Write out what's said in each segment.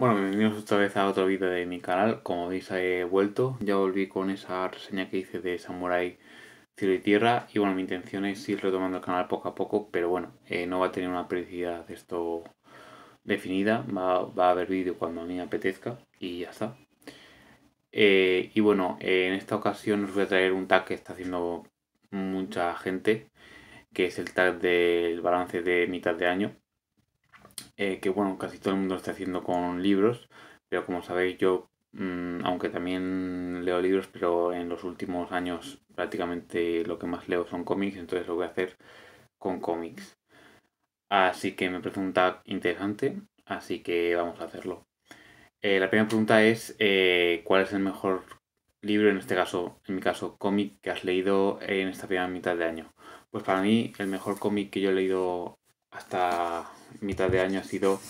Bueno, bienvenidos otra vez a otro vídeo de mi canal. Como veis he vuelto, ya volví con esa reseña que hice de Samurai Cielo y Tierra. Y bueno, mi intención es ir retomando el canal poco a poco, pero bueno, eh, no va a tener una periodicidad esto definida. Va, a haber vídeo cuando a mí me apetezca y ya está. Eh, y bueno, en esta ocasión os voy a traer un tag que está haciendo mucha gente, que es el tag del balance de mitad de año eh, que bueno, casi todo el mundo lo está haciendo con libros, pero como sabéis yo, mm, aunque también leo libros, pero en los últimos años prácticamente lo que más leo son cómics, entonces lo voy a hacer con cómics. Así que me pregunta interesante, así que vamos a hacerlo. Eh, la primera pregunta es, eh, ¿cuál es el mejor libro, en este caso, en mi caso, cómic que has leído en esta primera mitad de año? Pues para mí, el mejor cómic que yo he leído hasta mitad de año ha sido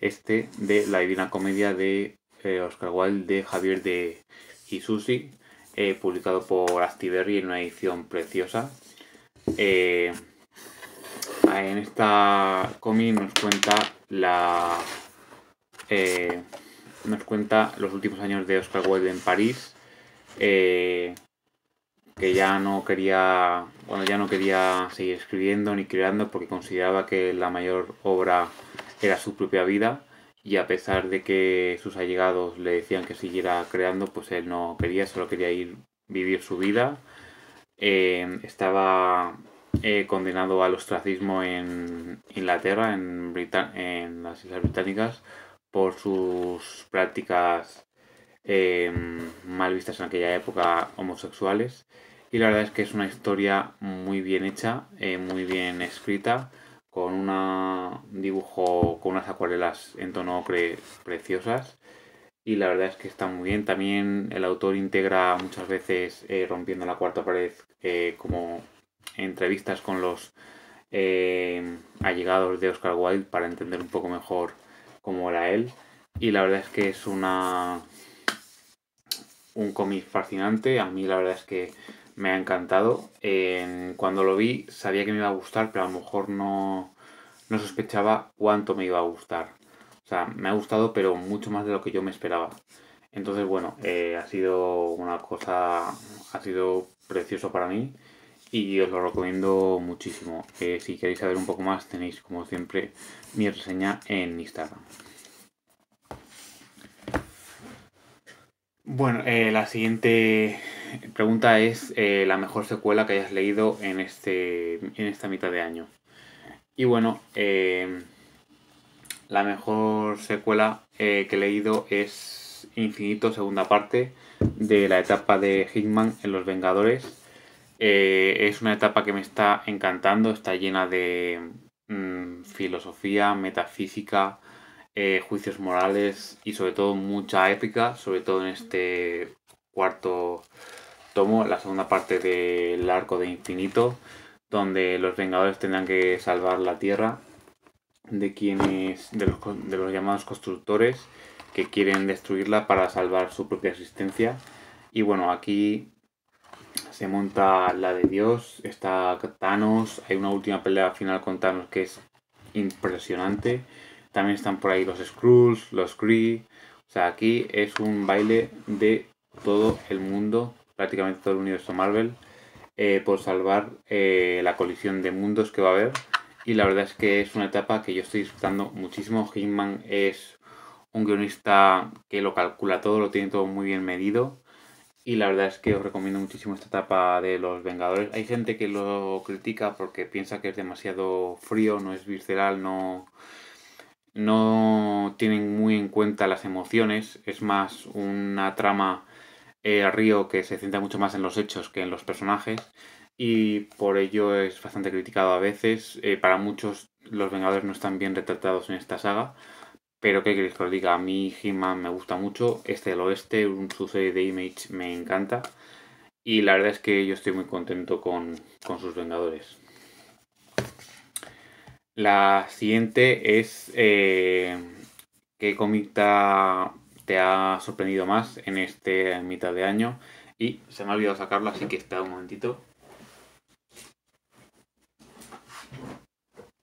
este de La Divina Comedia de eh, Oscar Wilde, de Javier de Isusi, eh, publicado por Astiberri en una edición preciosa. Eh, en esta cómic nos cuenta la nos cuenta los últimos años de Oscar Wilde en París. Eh, que ya no quería, bueno, ya no quería seguir escribiendo ni creando porque consideraba que la mayor obra era su propia vida y a pesar de que sus allegados le decían que siguiera creando, pues él no quería, solo quería ir vivir su vida. Eh, estaba eh, condenado al ostracismo en Inglaterra, en, en las Islas Británicas, por sus prácticas Em, mal vistas en aquella época homosexuales. Y la verdad es que es una historia muy bien hecha, eh, muy bien escrita, con un dibujo, con unas acuarelas en tono ocre preciosas. Y la verdad es que está muy bien. También el autor integra muchas veces eh, rompiendo la cuarta pared eh, como entrevistas con los em, allegados de Oscar Wilde para entender un poco mejor cómo era él. Y la verdad es que es una un cómic fascinante. A mí la verdad es que me ha encantado. cuando lo vi sabía que me iba a gustar, pero a lo mejor no, no sospechaba cuánto me iba a gustar. O sea, me ha gustado, pero mucho más de lo que yo me esperaba. Entonces, bueno, eh, ha sido una cosa, ha sido precioso para mí y os lo recomiendo muchísimo. Eh, si queréis saber un poco más, tenéis como siempre mi reseña en Instagram. Bueno, eh, la siguiente pregunta es eh, la mejor secuela que hayas leído en, este, en esta mitad de año. Y bueno, em, la mejor secuela eh, que he leído es Infinito, segunda parte, de la etapa de Hickman en Los Vengadores. es una etapa que me está encantando, está llena de mm, filosofía, metafísica, eh, juicios morales y sobre todo mucha épica, sobre todo en este cuarto tomo, la segunda parte del Arco de Infinito, donde los Vengadores tendrán que salvar la Tierra de quienes de los, de los llamados constructores que quieren destruirla para salvar su propia existencia. Y bueno, aquí se monta la de Dios, está Thanos, hay una última pelea final con Thanos que es impresionante. También están por ahí los Skrulls, los Kree. O sea, aquí es un baile de todo el mundo, prácticamente todo el universo Marvel, eh, por salvar eh, la colisión de mundos que va a haber. Y la verdad es que es una etapa que yo estoy disfrutando muchísimo. Hickman es un guionista que lo calcula todo, lo tiene todo muy bien medido. Y la verdad es que os recomiendo muchísimo esta etapa de los Vengadores. Hay gente que lo critica porque piensa que es demasiado frío, no es visceral, no no tienen muy en cuenta las emociones, es más una trama eh, a río que se centra mucho más en los hechos que en los personajes y por ello es bastante criticado a veces. Eh, para muchos los Vengadores no están bien retratados en esta saga, pero que queréis que os diga, a mí he me gusta mucho, este del oeste, un sucede de Image me encanta y la verdad es que yo estoy muy contento con sus Vengadores. La siguiente es eh, qué cómic te ha, sorprendido más en este mitad de año. Y se me ha olvidado sacarla, así que espera un momentito.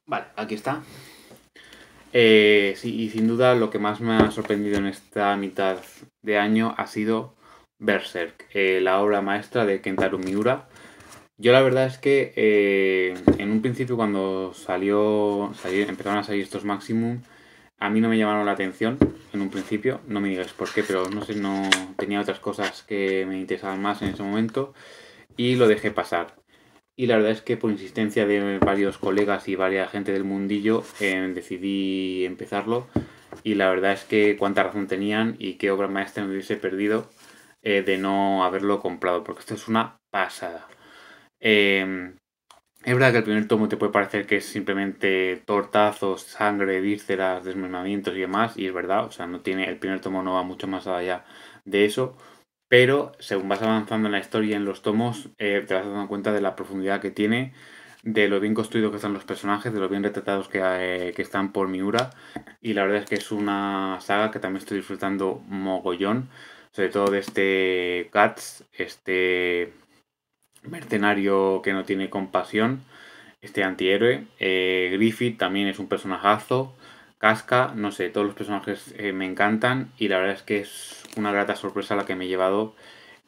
Vale, aquí está. Eh, sí, y sin duda lo que más me ha sorprendido en esta mitad de año ha sido Berserk, eh, la obra maestra de Kentaro Miura. Yo la verdad es que eh, en un principio cuando salió, empezaron a salir estos Maximum, a mí no me llamaron la atención en un principio, no me digas por qué, pero no sé, no tenía otras cosas que me interesaban más en ese momento y lo dejé pasar. Y la verdad es que por insistencia de varios colegas y varias gente del mundillo eh, decidí empezarlo y la verdad es que cuánta razón tenían y qué obra maestra me hubiese perdido eh, de no haberlo comprado, porque esto es una pasada. Em, es verdad que el primer tomo te puede parecer que es simplemente tortazos, sangre, vísceras, desmembramientos y demás, y es verdad, o sea, no tiene, el primer tomo no va mucho más allá de eso, pero según vas avanzando en la historia, en los tomos, eh, te vas dando cuenta de la profundidad que tiene, de lo bien construido que están los personajes, de lo bien retratados que, eh, que están por Miura, y la verdad es que es una saga que también estoy disfrutando mogollón, sobre todo de este Cats, este mercenario que no tiene compasión, este antihéroe. Eh, Griffith también es un personajazo. Casca, no sé, todos los personajes eh, me encantan y la verdad es que es una grata sorpresa la que me he llevado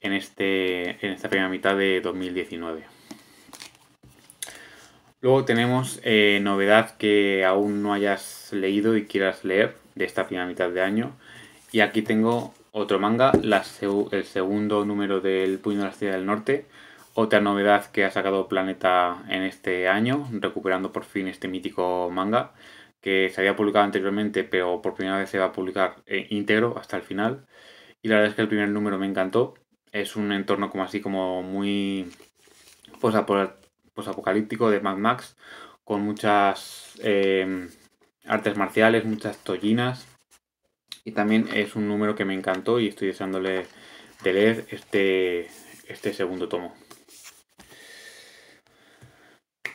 en, este, en esta primera mitad de 2019. Luego tenemos eh, novedad que aún no hayas leído y quieras leer de esta primera mitad de año. Y aquí tengo otro manga, el segundo número del Puño de la Estrella del Norte, otra novedad que ha sacado Planeta en este año, recuperando por fin este mítico manga, que se había publicado anteriormente, pero por primera vez se va a publicar eh, íntegro hasta el final. Y la verdad es que el primer número me encantó. Es un entorno como así, como muy apocalíptico de Mad Max, con muchas em, artes marciales, muchas tollinas. Y también es un número que me encantó y estoy deseándole de leer este, este segundo tomo.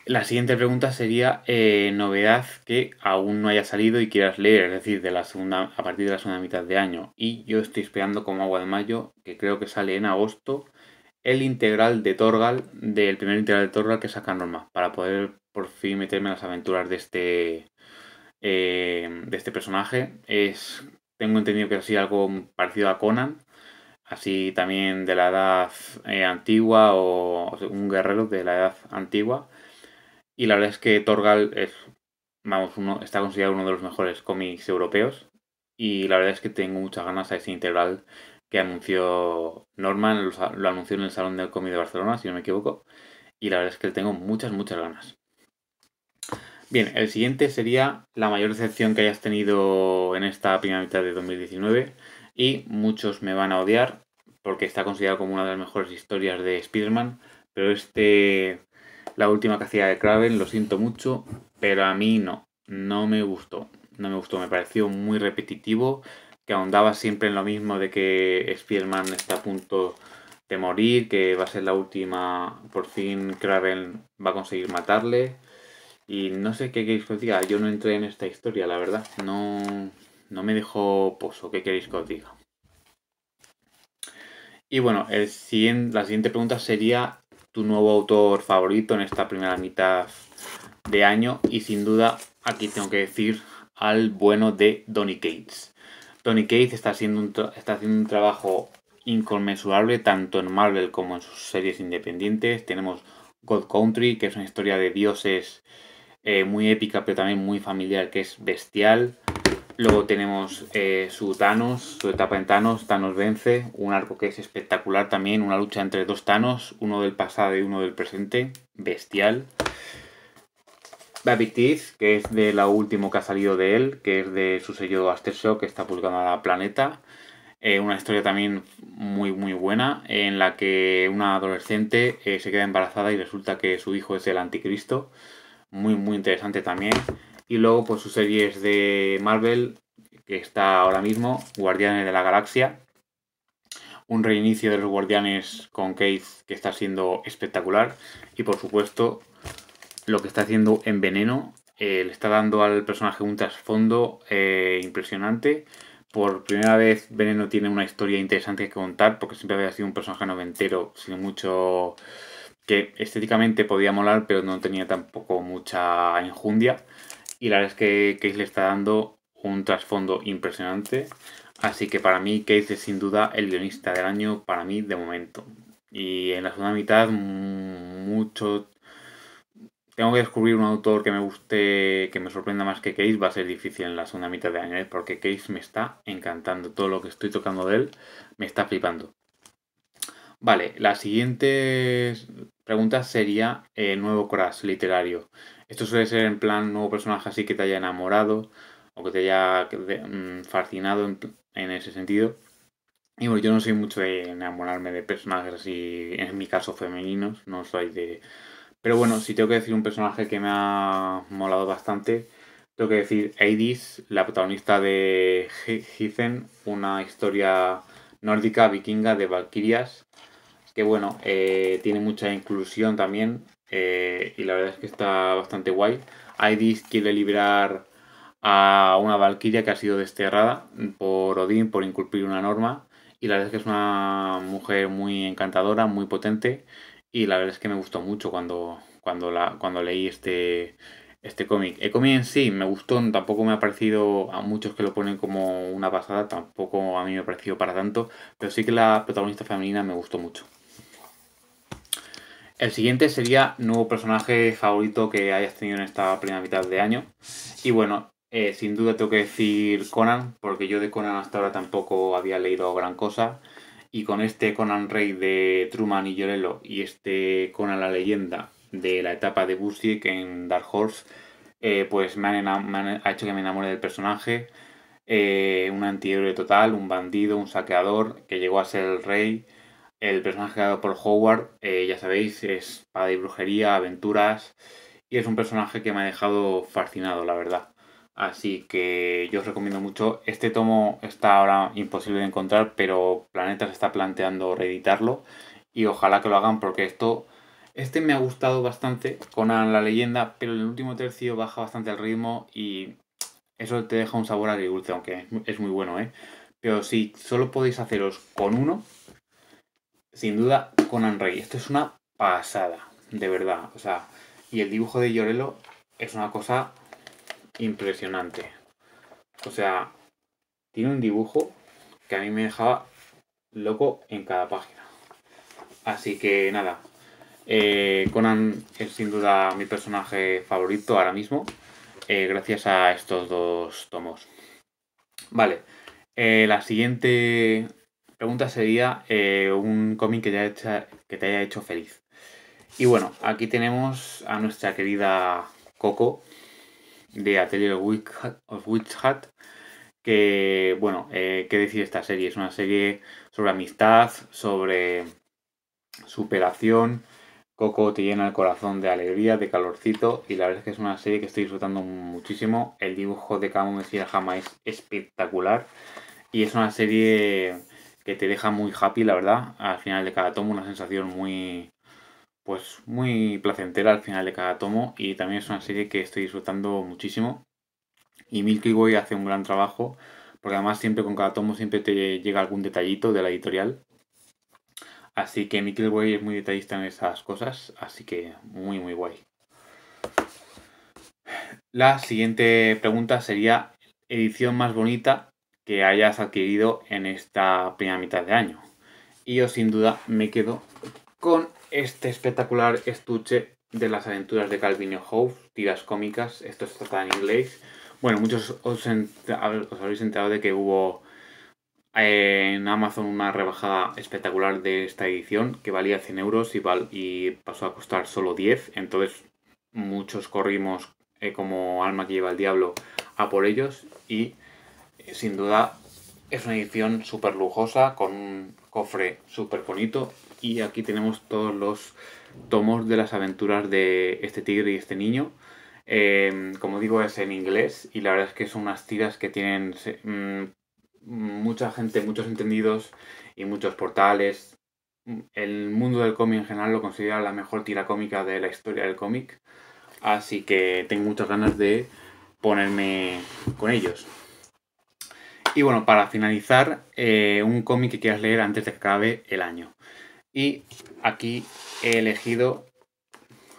La siguiente pregunta sería eh, novedad que aún no haya salido y quieras leer, es decir, de la segunda, a partir de la segunda mitad de año. Y yo estoy esperando como agua de mayo, que creo que sale en agosto, el integral de Torgal, del primer integral de Torgal que saca Norma, para poder por fin meterme en las aventuras de este, eh, de este personaje. Es, tengo entendido que es algo parecido a Conan, así también de la edad eh, antigua o, un guerrero de la edad antigua y la verdad es que Torgal es, vamos, uno, está considerado uno de los mejores cómics europeos. Y la verdad es que tengo muchas ganas a ese integral que anunció Norman, lo, anunció en el Salón del Cómic de Barcelona, si no me equivoco. Y la verdad es que le tengo muchas, muchas ganas. Bien, el siguiente sería la mayor decepción que hayas tenido en esta primera mitad de 2019 y muchos me van a odiar porque está considerado como una de las mejores historias de Spider-Man, pero este la última que hacía de Kraven, lo siento mucho, pero a mí no, no me gustó. No me gustó, me pareció muy repetitivo, que ahondaba siempre en lo mismo de que Spearman está a punto de morir, que va a ser la última, por fin Kraven va a conseguir matarle. Y no sé qué queréis que os diga, yo no entré en esta historia, la verdad. No, no me dejó pozo, ¿qué queréis que os diga? Y bueno, el la siguiente pregunta sería tu nuevo autor favorito en esta primera mitad de año y sin duda aquí tengo que decir al bueno de Donny Cates. Donny Cates está haciendo un, está haciendo un trabajo inconmensurable tanto en Marvel como en sus series independientes. Tenemos God Country, que es una historia de dioses eh, muy épica pero también muy familiar, que es bestial. Luego tenemos eh, su Thanos, su etapa en Thanos, Thanos vence, un arco que es espectacular también, una lucha entre dos Thanos, uno del pasado y uno del presente, bestial. Baby Teeth, que es de la último que ha salido de él, que es de su sello Astershock, que está la Planeta. Eh, una historia también muy muy buena, en la que una adolescente eh, se queda embarazada y resulta que su hijo es el anticristo. Muy muy interesante también. Y luego, por pues, sus series de Marvel, que está ahora mismo, Guardianes de la Galaxia. Un reinicio de los Guardianes con Keith que está siendo espectacular. Y por supuesto, lo que está haciendo en Veneno. Eh, le está dando al personaje un trasfondo eh, impresionante. Por primera vez, Veneno tiene una historia interesante que contar, porque siempre había sido un personaje noventero, sin mucho. que estéticamente podía molar, pero no tenía tampoco mucha injundia. Y la verdad es que Case le está dando un trasfondo impresionante. Así que para mí Case es sin duda el guionista del año para mí de momento. Y en la segunda mitad mucho... Tengo que descubrir un autor que me guste, que me sorprenda más que Case. Va a ser difícil en la segunda mitad de año, ¿eh? porque Case me está encantando. Todo lo que estoy tocando de él me está flipando. Vale, la siguiente pregunta sería el eh, nuevo crash literario. Esto suele ser en plan nuevo personaje así que te haya enamorado o que te haya mm, fascinado en, ese sentido. Y bueno, yo no soy mucho de enamorarme de personajes así, en mi caso femeninos, no soy de... Pero bueno, si tengo que decir un personaje que me ha molado bastante, tengo que decir Aedis, la protagonista de Hizen, una historia nórdica vikinga de Valkyrias que bueno, eh, tiene mucha inclusión también, eh, y la verdad es que está bastante guay. Aedis quiere liberar a una valquiria que ha sido desterrada por Odín por incumplir una norma. Y la verdad es que es una mujer muy encantadora, muy potente. Y la verdad es que me gustó mucho cuando, cuando, la, cuando leí este, este cómic. El cómic en sí me gustó, tampoco me ha parecido a muchos que lo ponen como una pasada, tampoco a mí me ha parecido para tanto, pero sí que la protagonista femenina me gustó mucho. El siguiente sería nuevo personaje favorito que hayas tenido en esta primera mitad de año. Y bueno, eh, sin duda tengo que decir Conan, porque yo de Conan hasta ahora tampoco había leído gran cosa. Y con este Conan Rey de Truman y Llorello y este Conan la leyenda de la etapa de Busiek en Dark Horse, eh, pues me han, ha hecho que me enamore del personaje. Eh, un antihéroe total, un bandido, un saqueador que llegó a ser el rey el personaje creado por Howard, eh, ya sabéis, es padre de brujería, aventuras, y es un personaje que me ha dejado fascinado, la verdad. Así que yo os recomiendo mucho. Este tomo está ahora imposible de encontrar, pero Planeta se está planteando reeditarlo y ojalá que lo hagan porque esto... Este me ha gustado bastante, con la leyenda, pero el último tercio baja bastante el ritmo y eso te deja un sabor agridulce, aunque es muy bueno, ¿eh? Pero si solo podéis haceros con uno, sin duda Conan Rey. Esto es una pasada, de verdad. O sea, y el dibujo de Llorelo es una cosa impresionante. O sea, tiene un dibujo que a mí me dejaba loco en cada página. Así que nada, eh, Conan es sin duda mi personaje favorito ahora mismo, eh, gracias a estos dos tomos. Vale, eh, la siguiente pregunta sería eh, un cómic que, te haya hecho, feliz. Y bueno, aquí tenemos a nuestra querida Coco de Atelier of Witch Hat. Que, bueno, eh, ¿qué decir esta serie? Es una serie sobre amistad, sobre superación. Coco te llena el corazón de alegría, de calorcito y la verdad es que es una serie que estoy disfrutando muchísimo. El dibujo de Camo Mesía Jama es espectacular y es una serie que te deja muy happy, la verdad, al final de cada tomo, una sensación muy, pues muy placentera al final de cada tomo y también es una serie que estoy disfrutando muchísimo. Y Milky Way hace un gran trabajo, porque además siempre con cada tomo siempre te llega algún detallito de la editorial. Así que Milky Way es muy detallista en esas cosas, así que muy muy guay. La siguiente pregunta sería edición más bonita que hayas adquirido en esta primera mitad de año. Y yo sin duda me quedo con este espectacular estuche de las aventuras de Calvin Hove, tiras cómicas, esto está en inglés. Bueno, muchos os, habéis enterado de que hubo eh, en Amazon una rebajada espectacular de esta edición que valía 100 euros y, y pasó a costar solo 10. Entonces muchos corrimos eh, como alma que lleva el diablo a por ellos y eh, sin duda es una edición súper lujosa, con un cofre súper bonito. Y aquí tenemos todos los tomos de las aventuras de este tigre y este niño. Em, como digo, es en inglés y la verdad es que son unas tiras que tienen mm, mucha gente, muchos entendidos y muchos portales. El mundo del cómic en general lo considera la mejor tira cómica de la historia del cómic. Así que tengo muchas ganas de ponerme con ellos. Y bueno, para finalizar, eh, un cómic que quieras leer antes de que acabe el año. Y aquí he elegido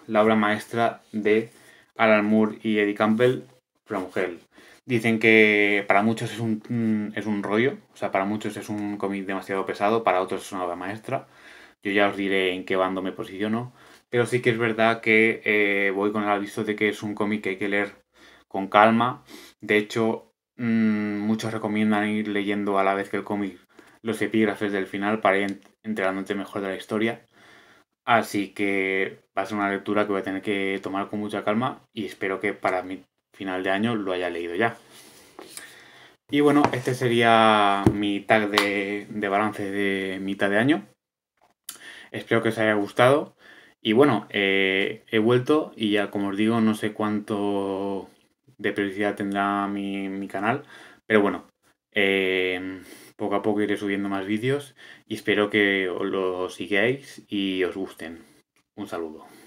la obra maestra de Alan Moore y Eddie Campbell, La Mujer. Dicen que para muchos mm, es un, rollo, o sea, para muchos es un cómic demasiado pesado, para otros es una obra maestra. Yo ya os diré en qué bando me posiciono, pero sí que es verdad que eh, voy con el aviso de que es un cómic que hay que leer con calma. De hecho, Mm, muchos recomiendan ir leyendo a la vez que el cómic los epígrafes del final para ir enterándote mejor de la historia. Así que va a ser una lectura que voy a tener que tomar con mucha calma y espero que para mi final de año lo haya leído ya. Y bueno, este sería mi tag de, balance de mitad de año. Espero que os haya gustado. Y bueno, eh, he vuelto y ya como os digo, no sé cuánto de prioridad tendrá mi, canal. Pero bueno, eh, poco a poco iré subiendo más vídeos y espero que os los sigáis y os gusten. Un saludo.